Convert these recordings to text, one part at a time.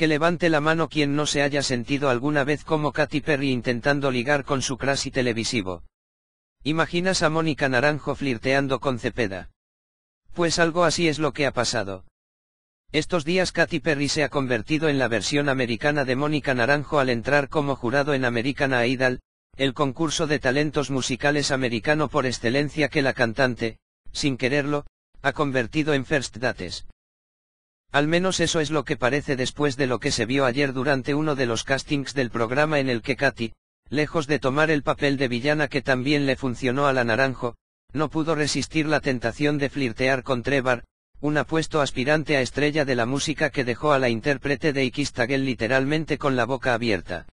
Que levante la mano quien no se haya sentido alguna vez como Katy Perry intentando ligar con su crash televisivo. ¿Imaginas a Mónica Naranjo flirteando con Cepeda? Pues algo así es lo que ha pasado. Estos días Katy Perry se ha convertido en la versión americana de Mónica Naranjo al entrar como jurado en American Idol, el concurso de talentos musicales americano por excelencia que la cantante, sin quererlo, ha convertido en First Dates. Al menos eso es lo que parece después de lo que se vio ayer durante uno de los castings del programa en el que Katy, lejos de tomar el papel de villana que también le funcionó a la Naranjo, no pudo resistir la tentación de flirtear con Trevor, un apuesto aspirante a estrella de la música que dejó a la intérprete de Iquistagel literalmente con la boca abierta.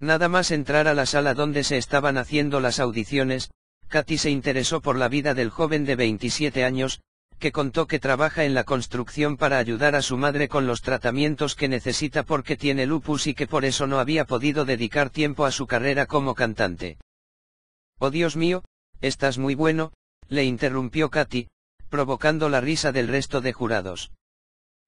Nada más entrar a la sala donde se estaban haciendo las audiciones, Katy se interesó por la vida del joven de 27 años, que contó que trabaja en la construcción para ayudar a su madre con los tratamientos que necesita porque tiene lupus y que por eso no había podido dedicar tiempo a su carrera como cantante. Oh Dios mío, estás muy bueno, le interrumpió Katy, provocando la risa del resto de jurados.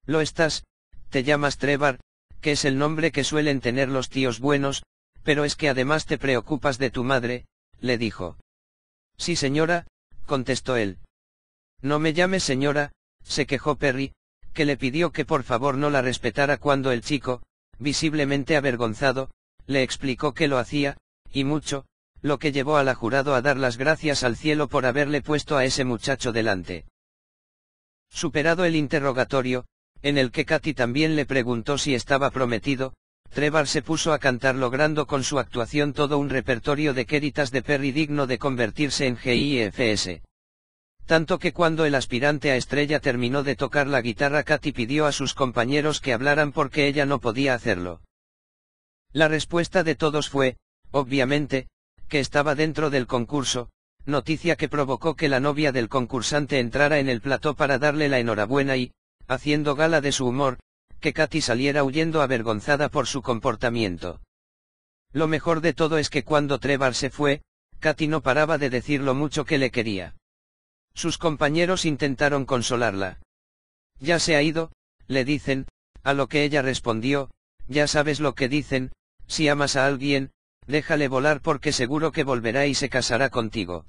Lo estás, te llamas Trevor, que es el nombre que suelen tener los tíos buenos, pero es que además te preocupas de tu madre, le dijo. Sí señora, contestó él. No me llame señora, se quejó Perry, que le pidió que por favor no la respetara cuando el chico, visiblemente avergonzado, le explicó que lo hacía, y mucho, lo que llevó a la jurado a dar las gracias al cielo por haberle puesto a ese muchacho delante. Superado el interrogatorio, en el que Katy también le preguntó si estaba prometido, Trevor se puso a cantar logrando con su actuación todo un repertorio de queritas de Perry digno de convertirse en GIFS tanto que cuando el aspirante a estrella terminó de tocar la guitarra Katy pidió a sus compañeros que hablaran porque ella no podía hacerlo. La respuesta de todos fue, obviamente, que estaba dentro del concurso, noticia que provocó que la novia del concursante entrara en el plató para darle la enhorabuena y, haciendo gala de su humor, que Katy saliera huyendo avergonzada por su comportamiento. Lo mejor de todo es que cuando Trevor se fue, Katy no paraba de decir lo mucho que le quería. Sus compañeros intentaron consolarla. Ya se ha ido, le dicen, a lo que ella respondió, ya sabes lo que dicen, si amas a alguien, déjale volar porque seguro que volverá y se casará contigo.